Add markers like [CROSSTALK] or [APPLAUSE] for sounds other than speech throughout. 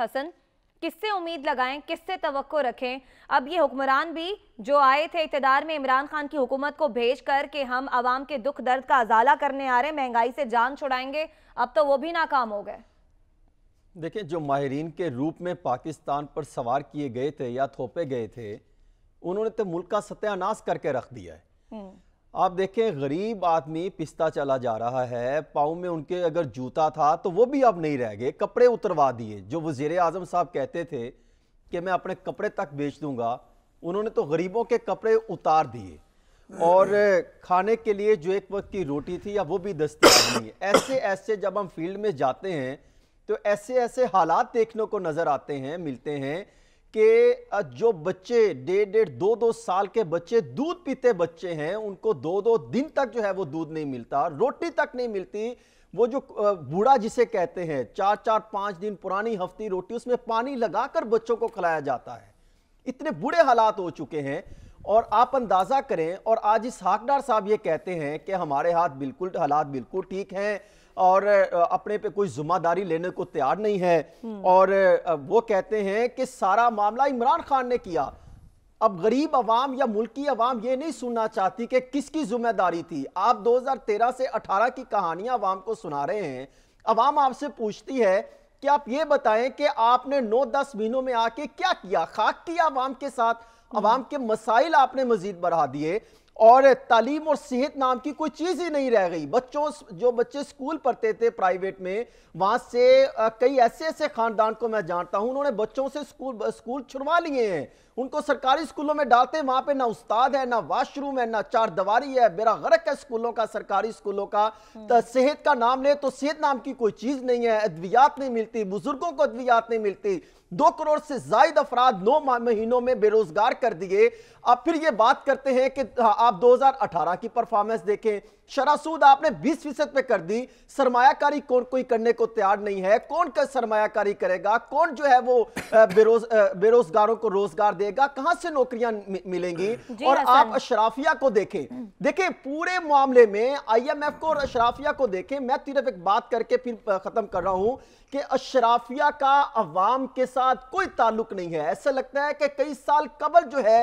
हसन किससे उम्मीद लगाएं किससे तो रखें अब ये हुक्मरान भी जो आए थे इकतदार में इमरान खान की हुकूमत को भेज कर के हम आवाम के दुख दर्द का अजाला करने आ रहे महंगाई से जान छुड़ाएंगे अब तो वो भी नाकाम हो गए देखिए जो माहरीन के रूप में पाकिस्तान पर सवार किए गए थे या थोपे गए थे उन्होंने तो मुल्क का सत्यानाश करके रख दिया है हम्म। आप देखें गरीब आदमी पिस्ता चला जा रहा है पाँव में उनके अगर जूता था तो वो भी अब नहीं रह गए कपड़े उतरवा दिए जो वजीर अजम साहब कहते थे कि मैं अपने कपड़े तक बेच दूंगा उन्होंने तो गरीबों के कपड़े उतार दिए और खाने के लिए जो एक वक्त की रोटी थी अब वो भी दस्तियाब [COUGHS] नहीं है ऐसे ऐसे जब हम फील्ड में जाते हैं तो ऐसे ऐसे हालात देखने को नज़र आते हैं मिलते हैं कि जो बच्चे डेढ़ डेढ़ दो दो साल के बच्चे दूध पीते बच्चे हैं उनको दो दो दिन तक जो है वो दूध नहीं मिलता रोटी तक नहीं मिलती वो जो बूढ़ा जिसे कहते हैं चार चार पाँच दिन पुरानी हफ्ती रोटी उसमें पानी लगाकर बच्चों को खिलाया जाता है इतने बुरे हालात हो चुके हैं और आप अंदाज़ा करें और आज इस हाकडार साहब ये कहते हैं कि हमारे हाथ बिल्कुल हालात बिल्कुल ठीक हैं और अपने पे कोई जुम्मेदारी लेने को तैयार नहीं है हम्म। और वो कहते हैं कि सारा मामला इमरान खान ने किया अब गरीब आवाम या मुल्की आवाम ये नहीं सुनना चाहती कि किसकी जुम्मेदारी थी आप 2013 से 18 की कहानियां आवाम को सुना रहे हैं अवाम आपसे पूछती है कि आप ये बताएं कि आपने 9-10 महीनों में आके क्या किया खाक किया आवाम के साथ आवाम हम्म। के मसाइल आपने मजीद बढ़ा दिए और तालीम और सेहत नाम की कोई चीज़ ही नहीं रह गई बच्चों जो बच्चे स्कूल पढ़ते थे प्राइवेट में वहां से कई ऐसे ऐसे ख़ानदान को मैं जानता हूं उन्होंने बच्चों से स्कूल स्कूल छुड़वा लिए हैं उनको सरकारी स्कूलों में डालते हैं वहां पे ना उस्ताद है ना वाशरूम है ना चार दवारी है बेरा गरक है स्कूलों का सरकारी स्कूलों का हम्म। तो सेहत का नाम ले तो सेहत नाम की कोई चीज़ नहीं है अद्वियात नहीं मिलती बुजुर्गों को अद्वियात नहीं मिलती दो करोड़ से जायद अफराद नौ महीनों में बेरोजगार कर दिए अब फिर ये बात करते हैं कि हाँ, आप 2018 की परफॉर्मेंस देखें शरा सूद आपने 20 फीसद पे कर दी सरमायाकारी कौन कोई करने को तैयार नहीं है कौन कर सरमायाकारी करेगा कौन जो है वो बेरोज बेरोजगारों को रोजगार देगा कहां से नौकरियां मिलेंगी और आप अशराफिया को देखें हम्म। देखें पूरे मामले में आईएमएफ को और अशराफिया को देखें मैं तिरफ एक बात करके फिर खत्म कर रहा हूं कि अशराफिया का अवाम के साथ कोई ताल्लुक नहीं है ऐसा लगता है कि कई साल कबल जो है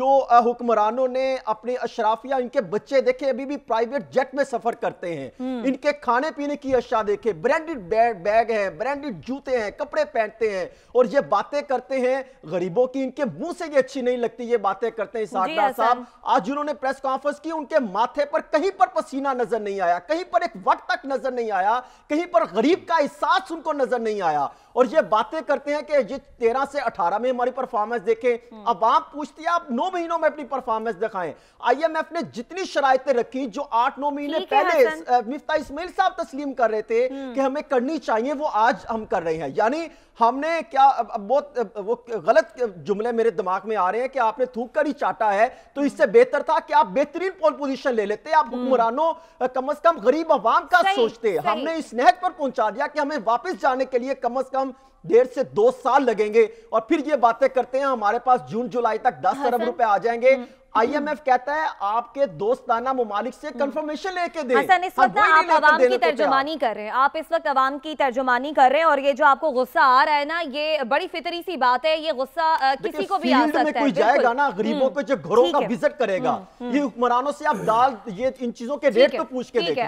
जो हुक्मरानों ने अपने अशराफिया इनके बच्चे देखे अभी भी प्राइवेट जेट में सफर करते हैं हम्म। इनके खाने पीने की अशा देखे ब्रांडेड बैग है ब्रांडेड जूते हैं कपड़े पहनते हैं और ये बातें करते हैं गरीबों की इनके मुंह से ये अच्छी नहीं लगती ये बातें करते हैं साहब आज उन्होंने प्रेस कॉन्फ्रेंस की उनके माथे पर कहीं पर पसीना नजर नहीं आया कहीं पर एक वक्त तक नजर नहीं आया कहीं पर गरीब का एहसास उनको नजर नहीं आया और ये बातें करते हैं कि ये तेरह से अठारह में हमारी परफॉर्मेंस देखें हम्म। अब आप पूछती है आप नौ महीनों में अपनी परफॉर्मेंस दिखाएं आईएमएफ ने जितनी शरायतें रखी जो आठ नौ महीने पहले मिफ्ता इसमेल साहब तस्लीम कर रहे थे हम्म। कि हमें करनी चाहिए वो आज हम कर रहे हैं यानी हमने क्या बहुत वो गलत जुमले मेरे दिमाग में आ रहे हैं कि आपने थूक कर ही चाटा है तो इससे हम्म। बेहतर था कि आप बेहतरीन पोल पोजीशन ले लेते आप हम्म। हुक्मरानों कम अज कम गरीब अवाम का सोचते हमने इस नहज पर पहुंचा दिया कि हमें वापस जाने के लिए कम अज कम डेढ़ से दो साल लगेंगे और फिर ये बातें करते हैं हमारे पास जून जुलाई तक दस हाँ, अरब रुपए आ जाएंगे आईएमएफ हम्म। कहता है आपके दोस्ताना ममालिक से कंफर्मेशन हम्म। लेके दे हसन हाँ, इस हाँ, वक्त आप आवाम की तर्जुमानी कर रहे हैं आप इस वक्त आवाम की तर्जुमानी कर रहे हैं और ये जो आपको गुस्सा आ रहा है ना ये बड़ी फितरी सी बात है ये गुस्सा किसी को भी आ सकता है कोई जाएगा ना गरीबों को हम्म। जो घरों का विजिट करेगा ये हुक्मरानों से आप दाल ये इन चीजों के रेट तो पूछ के देखें